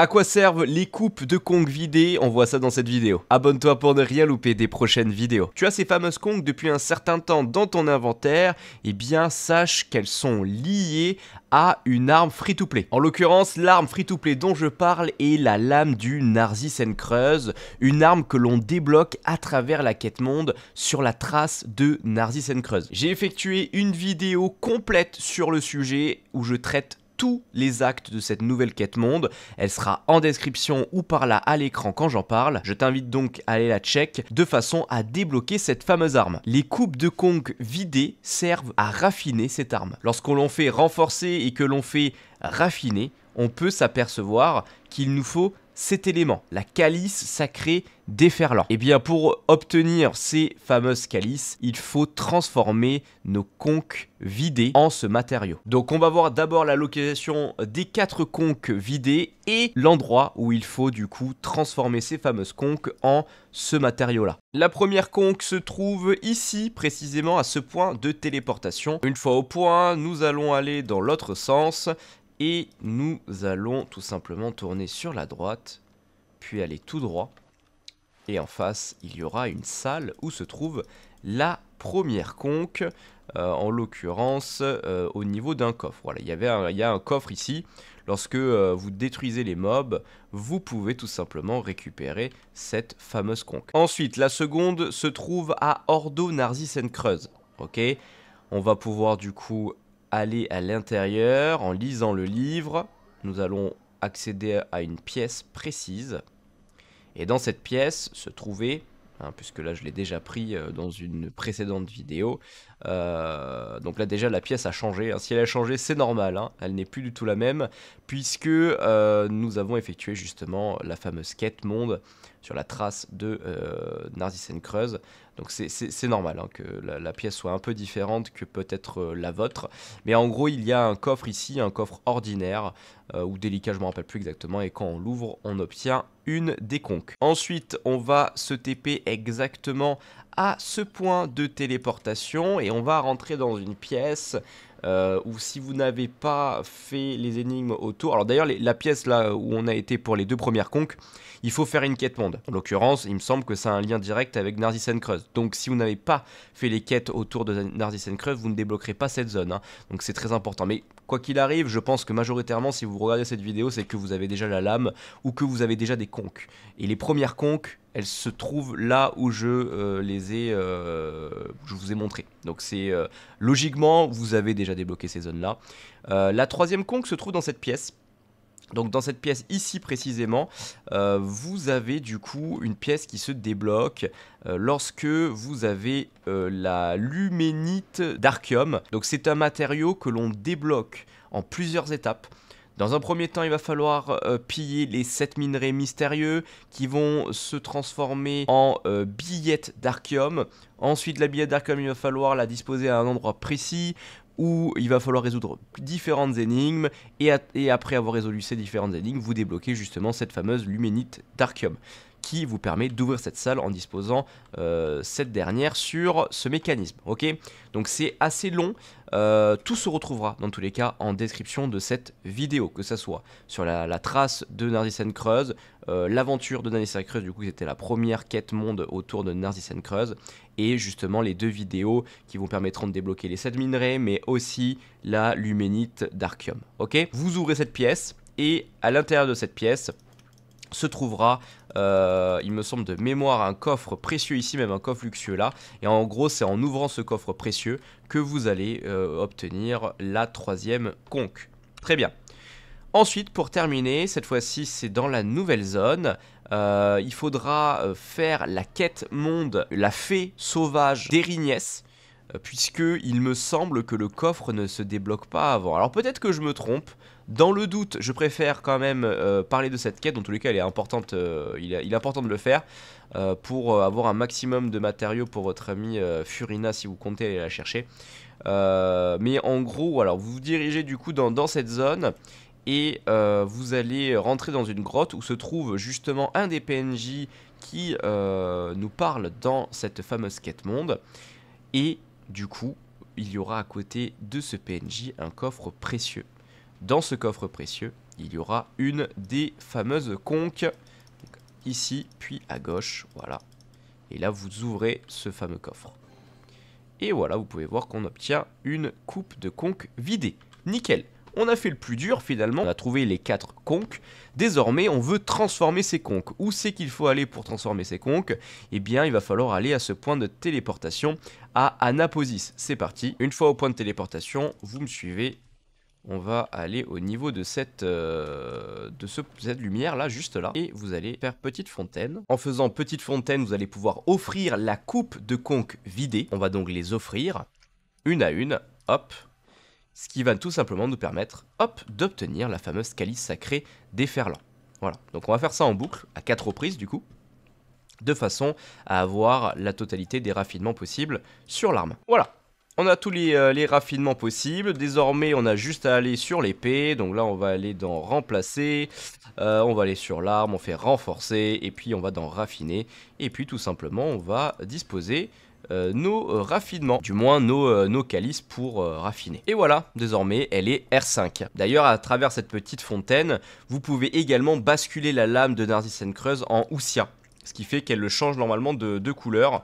À quoi servent les coupes de conques vidées On voit ça dans cette vidéo. Abonne-toi pour ne rien louper des prochaines vidéos. Tu as ces fameuses conques depuis un certain temps dans ton inventaire, et eh bien sache qu'elles sont liées à une arme free-to-play. En l'occurrence, l'arme free-to-play dont je parle est la lame du Narzissen Creuse, une arme que l'on débloque à travers la quête monde sur la trace de Narzissen Creuse. J'ai effectué une vidéo complète sur le sujet où je traite tous les actes de cette nouvelle quête monde. Elle sera en description ou par là à l'écran quand j'en parle. Je t'invite donc à aller la check de façon à débloquer cette fameuse arme. Les coupes de Kong vidées servent à raffiner cette arme. Lorsqu'on l'on fait renforcer et que l'on fait raffiner, on peut s'apercevoir qu'il nous faut cet élément, la calice sacrée déferlant. Et eh bien pour obtenir ces fameuses calices, il faut transformer nos conques vidées en ce matériau. Donc on va voir d'abord la localisation des quatre conques vidées et l'endroit où il faut du coup transformer ces fameuses conques en ce matériau-là. La première conque se trouve ici, précisément à ce point de téléportation. Une fois au point, nous allons aller dans l'autre sens et nous allons tout simplement tourner sur la droite, puis aller tout droit. Et en face, il y aura une salle où se trouve la première conque, euh, en l'occurrence euh, au niveau d'un coffre. Voilà, il y, avait il y a un coffre ici. Lorsque euh, vous détruisez les mobs, vous pouvez tout simplement récupérer cette fameuse conque. Ensuite, la seconde se trouve à Ordo Creuse. Ok on va pouvoir du coup aller à l'intérieur en lisant le livre. Nous allons accéder à une pièce précise. Et dans cette pièce se trouvait Hein, puisque là je l'ai déjà pris euh, dans une précédente vidéo. Euh, donc là déjà la pièce a changé, hein. si elle a changé c'est normal, hein. elle n'est plus du tout la même, puisque euh, nous avons effectué justement la fameuse quête monde sur la trace de Narzissen Creuse. Donc c'est normal que la, la, pièce soit un peu différente que peut-être la vôtre. Mais en gros il y a un coffre ici, un coffre ordinaire, ou délicat je ne me rappelle plus exactement, et quand on l'ouvre on obtient une déconque. Ensuite, on va se TP exactement à ce point de téléportation et on va rentrer dans une pièce euh, ou si vous n'avez pas fait les énigmes autour. Alors d'ailleurs, la pièce là où on a été pour les deux premières conques, il faut faire une quête monde. En l'occurrence, il me semble que ça a un lien direct avec Narcissen creuse Donc si vous n'avez pas fait les quêtes autour de Narcissen creuse vous ne débloquerez pas cette zone. Hein. Donc c'est très important. Mais quoi qu'il arrive, je pense que majoritairement, si vous regardez cette vidéo, c'est que vous avez déjà la lame ou que vous avez déjà des conques. Et les premières conques, elles se trouvent là où je euh, les ai, euh, je vous ai montré. Donc c'est euh, logiquement, vous avez déjà débloqué ces zones-là. la troisième conque se trouve dans cette pièce. Donc dans cette pièce ici précisément, vous avez du coup une pièce qui se débloque lorsque vous avez la luménite d'archium. Donc c'est un matériau que l'on débloque en plusieurs étapes. Dans un premier temps, il va falloir euh, piller les 7 minerais mystérieux qui vont se transformer en euh, billettes d'archium. Ensuite, la billette d'archium, il va falloir la disposer à un endroit précis où il va falloir résoudre différentes énigmes et, et après avoir résolu ces différentes énigmes, vous débloquez justement cette fameuse luménite d'archium qui vous permet d'ouvrir cette salle en disposant euh, cette dernière sur ce mécanisme. Ok Donc c'est assez long. Euh, tout se retrouvera dans tous les cas en description de cette vidéo, que ce soit sur la, trace de Narzissenkreuz, Creuse, euh, l'aventure de Narzissenkreuz, Creuse, du coup c'était la première quête monde autour de Narzissenkreuz, Creuse, et justement les deux vidéos qui vous permettront de débloquer les 7 minerais, mais aussi la luménite d'Archium. Ok Vous ouvrez cette pièce, et à l'intérieur de cette pièce se trouvera euh, il me semble de mémoire, un coffre précieux ici, même un coffre luxueux là. Et en gros, c'est en ouvrant ce coffre précieux que vous allez euh, obtenir la troisième conque. Très bien. Ensuite, pour terminer, cette fois-ci, c'est dans la nouvelle zone. Euh, il faudra faire la quête monde, la fée sauvage d'Erignès. puisque il me semble que le coffre ne se débloque pas avant. Alors peut-être que je me trompe, dans le doute, je préfère quand même euh, parler de cette quête. Dans tous les cas, elle est importante, euh, il, est, important de le faire euh, pour avoir un maximum de matériaux pour votre ami Furina si vous comptez aller la chercher. mais en gros, alors vous vous dirigez du coup dans, dans cette zone et vous allez rentrer dans une grotte où se trouve justement un des PNJ qui nous parle dans cette fameuse quête monde. Et du coup, il y aura à côté de ce PNJ un coffre précieux. Dans ce coffre précieux, il y aura une des fameuses conques. ici, puis à gauche, voilà. Et là, vous ouvrez ce fameux coffre. Et voilà, vous pouvez voir qu'on obtient une coupe de conques vidée. Nickel on a fait le plus dur finalement, on a trouvé les quatre conques. Désormais, on veut transformer ces conques. Où c'est qu'il faut aller pour transformer ces conques Eh bien, il va falloir aller à ce point de téléportation à Anaposis. C'est parti. Une fois au point de téléportation, vous me suivez on va aller au niveau de cette, euh, de ce, lumière là, juste là, et vous allez faire petite fontaine. En faisant petite fontaine, vous allez pouvoir offrir la coupe de conque vidée. On va donc les offrir une à une, hop, ce qui va tout simplement nous permettre, hop, d'obtenir la fameuse calice sacrée des ferlants. Voilà, donc on va faire ça en boucle, à quatre reprises du coup, de façon à avoir la totalité des raffinements possibles sur l'arme. Voilà, on a tous euh, les, raffinements possibles. Désormais, on a juste à aller sur l'épée. Donc là, on va aller dans remplacer. Euh, on va aller sur l'arme, on fait renforcer. Et puis, on va dans raffiner. Et puis, tout simplement, on va disposer euh, nos raffinements. Du moins, nos, nos calices pour raffiner. Et voilà, désormais, elle est R5. D'ailleurs, à travers cette petite fontaine, vous pouvez également basculer la lame de Narzissenkreuz Creuse en Oussia. Ce qui fait qu'elle le change normalement de, de couleur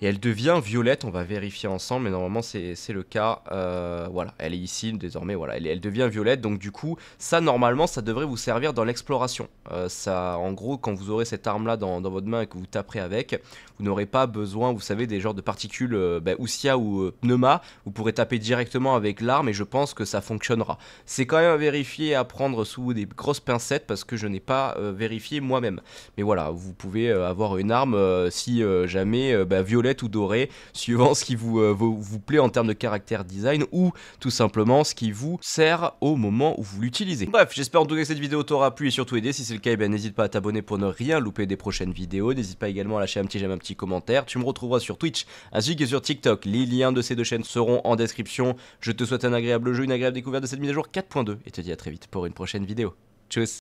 et elle devient violette. On va vérifier ensemble, mais normalement c'est le cas. Euh, voilà, elle est ici désormais. Voilà, elle, devient violette. Donc du coup, ça normalement, ça devrait vous servir dans l'exploration. Euh, ça, en gros, quand vous aurez cette arme là dans, votre main et que vous taperez avec, vous n'aurez pas besoin, vous savez, des genres de particules euh, ben, Oussia ou euh, pneuma. Vous pourrez taper directement avec l'arme et je pense que ça fonctionnera. C'est quand même à vérifier à prendre sous des grosses pincettes parce que je n'ai pas vérifié moi-même. Mais voilà, vous pouvez avoir une arme si jamais ben, violette ou doré suivant ce qui euh, vous, vous, plaît en termes de caractère design ou tout simplement ce qui vous sert au moment où vous l'utilisez. Bref, j'espère en tout cas que cette vidéo t'aura plu et surtout aidé. Si c'est le cas, eh ben, n'hésite pas à t'abonner pour ne rien louper des prochaines vidéos. N'hésite pas également à lâcher un petit j'aime, un petit commentaire. Tu me retrouveras sur Twitch ainsi que sur TikTok. Les liens de ces deux chaînes seront en description. Je te souhaite un agréable jeu, une agréable découverte de cette mise à jour 4.2 et te dis à très vite pour une prochaine vidéo. Tchuss